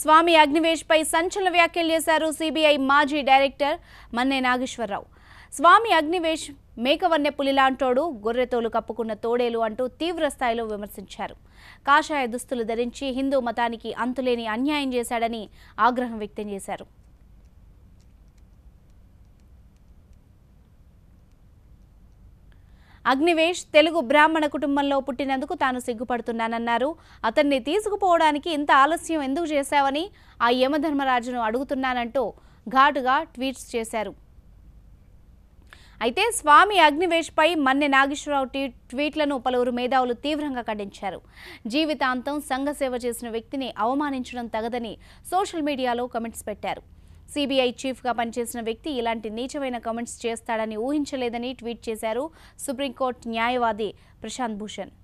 స్వామి అగ్నివేష్పై సంచలన వ్యాఖ్యలు చేశారు సిబిఐ మాజీ డైరెక్టర్ మన్నే నాగేశ్వరరావు స్వామి అగ్నివేష్ మేకవన్నె పులిలాంటోడు గొర్రెతోలు కప్పుకున్న తోడేలు అంటూ తీవ్ర స్థాయిలో విమర్శించారు కాషాయ దుస్తులు ధరించి హిందూ మతానికి అంతులేని అన్యాయం చేశాడని ఆగ్రహం వ్యక్తం చేశారు అగ్నివేష్ తెలుగు బ్రాహ్మణ కుటుంబంలో పుట్టినందుకు తాను సిగ్గుపడుతున్నానన్నారు అతన్ని తీసుకుపోవడానికి ఇంత ఆలస్యం ఎందుకు చేశావని ఆ యమధర్మరాజును అడుగుతున్నానంటూ ఘాటుగా ట్వీట్స్ చేశారు అయితే స్వామి అగ్నివేష్పై మన్నె నాగేశ్వరరావు ట్వీట్లను పలువురు మేధావులు తీవ్రంగా ఖండించారు జీవితాంతం సంఘసేవ చేసిన వ్యక్తిని అవమానించడం తగదని సోషల్ మీడియాలో కమెంట్స్ పెట్టారు చీఫ్ చీఫ్గా పనిచేసిన వ్యక్తి ఇలాంటి నీచమైన కామెంట్స్ చేస్తాడని ఊహించలేదని ట్వీట్ చేశారు సుప్రీంకోర్టు న్యాయవాది ప్రశాంత్ భూషణ్